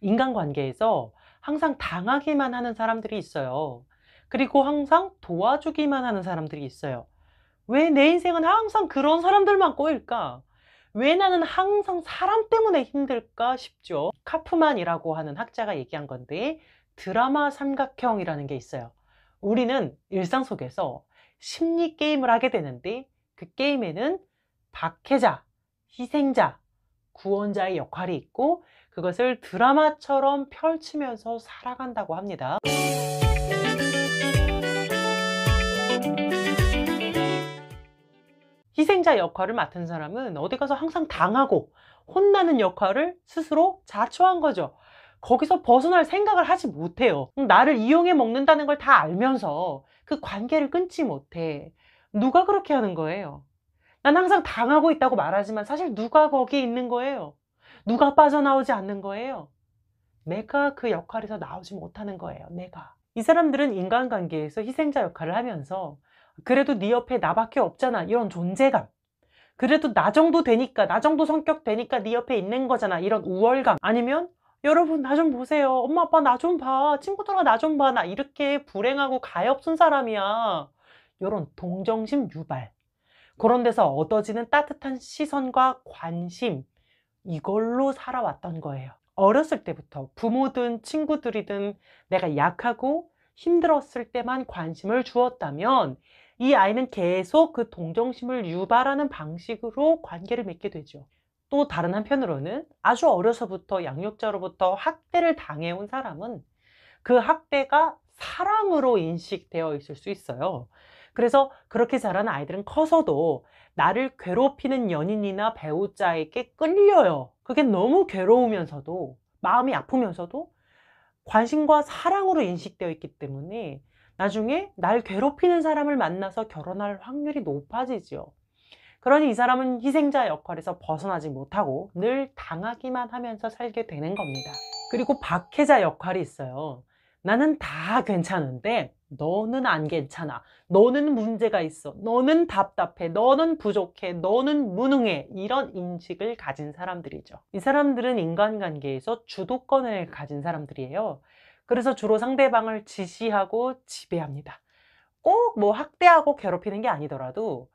인간관계에서 항상 당하기만 하는 사람들이 있어요. 그리고 항상 도와주기만 하는 사람들이 있어요. 왜 내 인생은 항상 그런 사람들만 꼬일까? 왜 나는 항상 사람 때문에 힘들까 싶죠. 카프만이라고 하는 학자가 얘기한 건데 드라마 삼각형이라는 게 있어요. 우리는 일상 속에서 심리 게임을 하게 되는데 그 게임에는 박해자, 희생자, 구원자의 역할이 있고 그것을 드라마처럼 펼치면서 살아간다고 합니다. 희생자 역할을 맡은 사람은 어디 가서 항상 당하고 혼나는 역할을 스스로 자초한 거죠. 거기서 벗어날 생각을 하지 못해요. 나를 이용해 먹는다는 걸 다 알면서 그 관계를 끊지 못해. 누가 그렇게 하는 거예요? 난 항상 당하고 있다고 말하지만 사실 누가 거기 있는 거예요? 누가 빠져나오지 않는 거예요? 내가 그 역할에서 나오지 못하는 거예요. 내가. 이 사람들은 인간관계에서 희생자 역할을 하면서 그래도 네 옆에 나밖에 없잖아. 이런 존재감. 그래도 나 정도 되니까, 나 정도 성격 되니까 네 옆에 있는 거잖아. 이런 우월감. 아니면 여러분 나 좀 보세요. 엄마 아빠 나 좀 봐. 친구들아 나 좀 봐. 나 이렇게 불행하고 가엾은 사람이야. 이런 동정심 유발. 그런 데서 얻어지는 따뜻한 시선과 관심 이걸로 살아왔던 거예요 어렸을 때부터 부모든 친구들이든 내가 약하고 힘들었을 때만 관심을 주었다면 이 아이는 계속 그 동정심을 유발하는 방식으로 관계를 맺게 되죠 또 다른 한편으로는 아주 어려서부터 양육자로부터 학대를 당해온 사람은 그 학대가 사랑으로 인식되어 있을 수 있어요. 그래서 그렇게 자란 아이들은 커서도 나를 괴롭히는 연인이나 배우자에게 끌려요. 그게 너무 괴로우면서도 마음이 아프면서도 관심과 사랑으로 인식되어 있기 때문에 나중에 날 괴롭히는 사람을 만나서 결혼할 확률이 높아지죠. 그러니 이 사람은 희생자 역할에서 벗어나지 못하고 늘 당하기만 하면서 살게 되는 겁니다. 그리고 박해자 역할이 있어요. 나는 다 괜찮은데 너는 안 괜찮아. 너는 문제가 있어. 너는 답답해. 너는 부족해. 너는 무능해. 이런 인식을 가진 사람들이죠. 이 사람들은 인간관계에서 주도권을 가진 사람들이에요. 그래서 주로 상대방을 지시하고 지배합니다. 꼭 뭐 학대하고 괴롭히는 게 아니더라도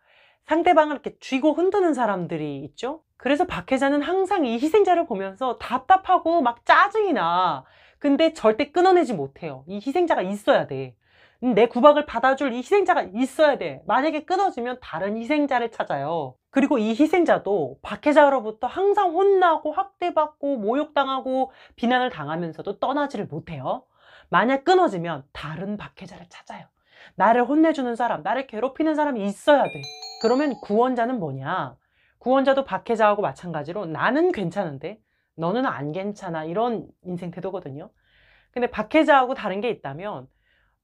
상대방을 이렇게 쥐고 흔드는 사람들이 있죠. 그래서 박회자는 항상 이 희생자를 보면서 답답하고 막 짜증이 나. 근데 절대 끊어내지 못해요. 이 희생자가 있어야 돼. 음, 내 구박을 받아줄 이 희생자가 있어야 돼. 만약에 끊어지면 다른 희생자를 찾아요. 그리고 이 희생자도 박해자로부터 항상 혼나고 학대받고 모욕당하고 비난을 당하면서도 떠나지를 못해요. 만약 끊어지면 다른 박해자를 찾아요. 나를 혼내주는 사람, 나를 괴롭히는 사람이 있어야 돼. 그러면 구원자는 뭐냐? 구원자도 박해자하고 마찬가지로 나는 괜찮은데 너는 안 괜찮아 이런 인생 태도거든요. 근데 박혜자하고 다른 게 있다면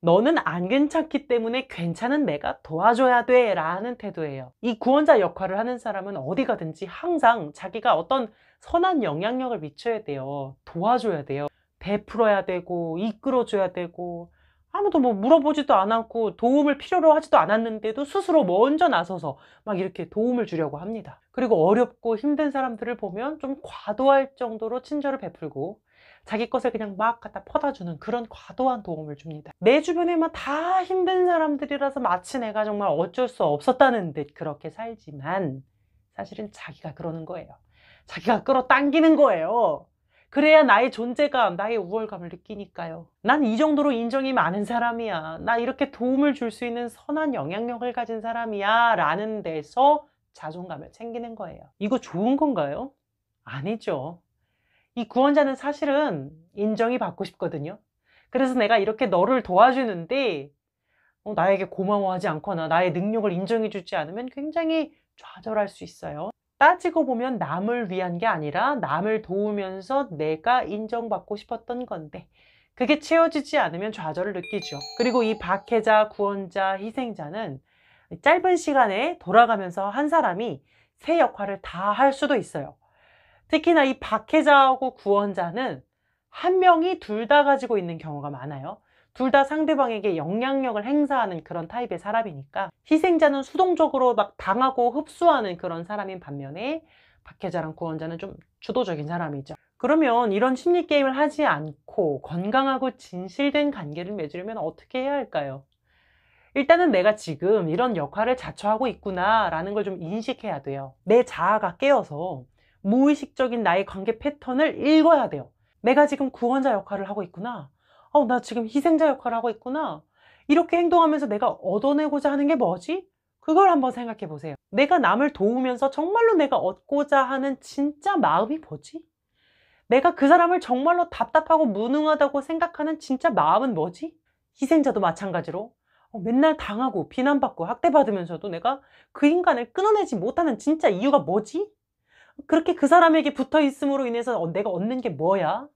너는 안 괜찮기 때문에 괜찮은 내가 도와줘야 돼 라는 태도예요. 이 구원자 역할을 하는 사람은 어디 가든지 항상 자기가 어떤 선한 영향력을 미쳐야 돼요. 도와줘야 돼요. 베풀어야 되고 이끌어줘야 되고 아무도 뭐 물어보지도 않았고 도움을 필요로 하지도 않았는데도 스스로 먼저 나서서 막 이렇게 도움을 주려고 합니다. 그리고 어렵고 힘든 사람들을 보면 좀 과도할 정도로 친절을 베풀고 자기 것을 그냥 막 갖다 퍼다 주는 그런 과도한 도움을 줍니다. 내 주변에만 다 힘든 사람들이라서 마치 내가 정말 어쩔 수 없었다는 듯 그렇게 살지만 사실은 자기가 그러는 거예요. 자기가 끌어당기는 거예요. 그래야 나의 존재감, 나의 우월감을 느끼니까요. 난 이 정도로 인정이 많은 사람이야. 나 이렇게 도움을 줄 수 있는 선한 영향력을 가진 사람이야. 라는 데서 자존감을 챙기는 거예요. 이거 좋은 건가요? 아니죠. 이 구원자는 사실은 인정이 받고 싶거든요. 그래서 내가 이렇게 너를 도와주는데 어, 나에게 고마워하지 않거나 나의 능력을 인정해주지 않으면 굉장히 좌절할 수 있어요. 따지고 보면 남을 위한 게 아니라 남을 도우면서 내가 인정받고 싶었던 건데 그게 채워지지 않으면 좌절을 느끼죠. 그리고 이 박해자, 구원자, 희생자는 짧은 시간에 돌아가면서 한 사람이 세 역할을 다 할 수도 있어요. 특히나 이 박해자하고 구원자는 한 명이 둘 다 가지고 있는 경우가 많아요. 둘다 상대방에게 영향력을 행사하는 그런 타입의 사람이니까 희생자는 수동적으로 막 당하고 흡수하는 그런 사람인 반면에 박해자랑 구원자는 좀 주도적인 사람이죠. 그러면 이런 심리 게임을 하지 않고 건강하고 진실된 관계를 맺으려면 어떻게 해야 할까요? 일단은 내가 지금 이런 역할을 자처하고 있구나라는 걸 좀 인식해야 돼요. 내 자아가 깨어서 무의식적인 나의 관계 패턴을 읽어야 돼요. 내가 지금 구원자 역할을 하고 있구나. 어, 나 지금 희생자 역할을 하고 있구나. 이렇게 행동하면서 내가 얻어내고자 하는 게 뭐지? 그걸 한번 생각해 보세요. 내가 남을 도우면서 정말로 내가 얻고자 하는 진짜 마음이 뭐지? 내가 그 사람을 정말로 답답하고 무능하다고 생각하는 진짜 마음은 뭐지? 희생자도 마찬가지로 어, 맨날 당하고 비난받고 학대받으면서도 내가 그 인간을 끊어내지 못하는 진짜 이유가 뭐지? 그렇게 그 사람에게 붙어 있음으로 인해서 내가 얻는 게 뭐야?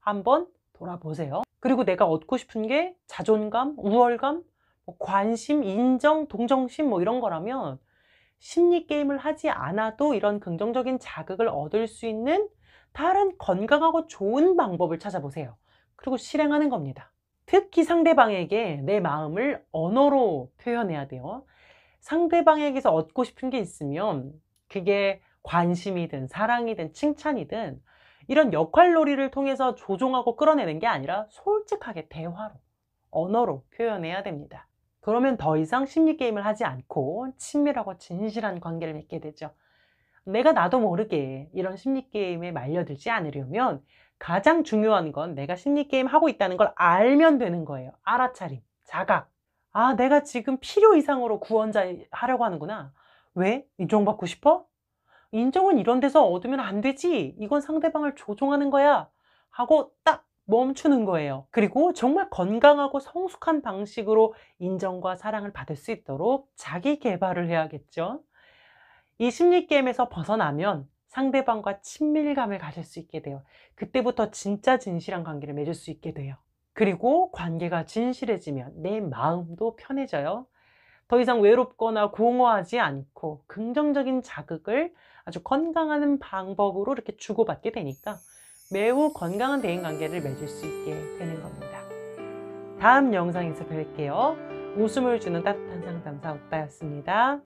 한번 돌아보세요. 그리고 내가 얻고 싶은 게 자존감, 우월감, 뭐 관심, 인정, 동정심 뭐 이런 거라면 심리 게임을 하지 않아도 이런 긍정적인 자극을 얻을 수 있는 다른 건강하고 좋은 방법을 찾아보세요. 그리고 실행하는 겁니다. 특히 상대방에게 내 마음을 언어로 표현해야 돼요. 상대방에게서 얻고 싶은 게 있으면 그게 관심이든 사랑이든 칭찬이든 이런 역할놀이를 통해서 조종하고 끌어내는 게 아니라 솔직하게 대화로, 언어로 표현해야 됩니다. 그러면 더 이상 심리게임을 하지 않고 친밀하고 진실한 관계를 맺게 되죠. 내가 나도 모르게 이런 심리게임에 말려들지 않으려면 가장 중요한 건 내가 심리게임 하고 있다는 걸 알면 되는 거예요. 알아차림, 자각. 아, 내가 지금 필요 이상으로 구원자 하려고 하는구나. 왜? 인정받고 싶어? 인정은 이런 데서 얻으면 안 되지. 이건 상대방을 조종하는 거야. 하고 딱 멈추는 거예요. 그리고 정말 건강하고 성숙한 방식으로 인정과 사랑을 받을 수 있도록 자기 개발을 해야겠죠. 이 심리게임에서 벗어나면 상대방과 친밀감을 가질 수 있게 돼요. 그때부터 진짜 진실한 관계를 맺을 수 있게 돼요. 그리고 관계가 진실해지면 내 마음도 편해져요. 더 이상 외롭거나 공허하지 않고 긍정적인 자극을 아주 건강한 방법으로 이렇게 주고받게 되니까 매우 건강한 대인관계를 맺을 수 있게 되는 겁니다. 다음 영상에서 뵐게요. 웃음을 주는 따뜻한 상담사 웃다였습니다.